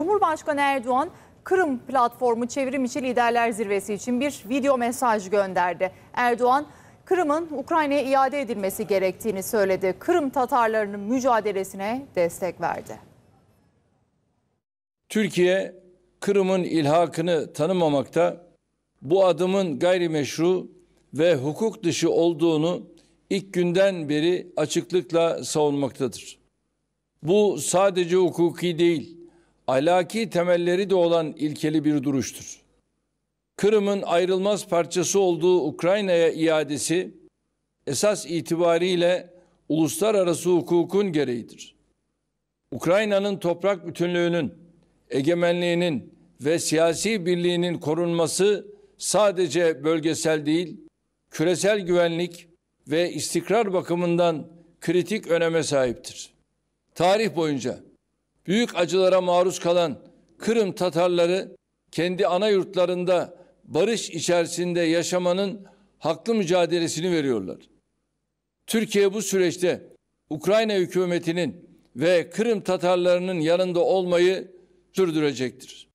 Cumhurbaşkanı Erdoğan Kırım platformu çevrim içi liderler zirvesi için bir video mesaj gönderdi. Erdoğan Kırım'ın Ukrayna'ya iade edilmesi gerektiğini söyledi. Kırım Tatarlarının mücadelesine destek verdi. Türkiye Kırım'ın ilhakını tanımamakta bu adımın gayrimeşru ve hukuk dışı olduğunu ilk günden beri açıklıkla savunmaktadır. Bu sadece hukuki değil, ahlaki temelleri de olan ilkeli bir duruştur. Kırım'ın ayrılmaz parçası olduğu Ukrayna'ya iadesi esas itibariyle uluslararası hukukun gereğidir. Ukrayna'nın toprak bütünlüğünün, egemenliğinin ve siyasi birliğinin korunması sadece bölgesel değil, küresel güvenlik ve istikrar bakımından kritik öneme sahiptir. Tarih boyunca büyük acılara maruz kalan Kırım Tatarları kendi ana yurtlarında barış içerisinde yaşamanın haklı mücadelesini veriyorlar. Türkiye bu süreçte Ukrayna hükümetinin ve Kırım Tatarlarının yanında olmayı sürdürecektir.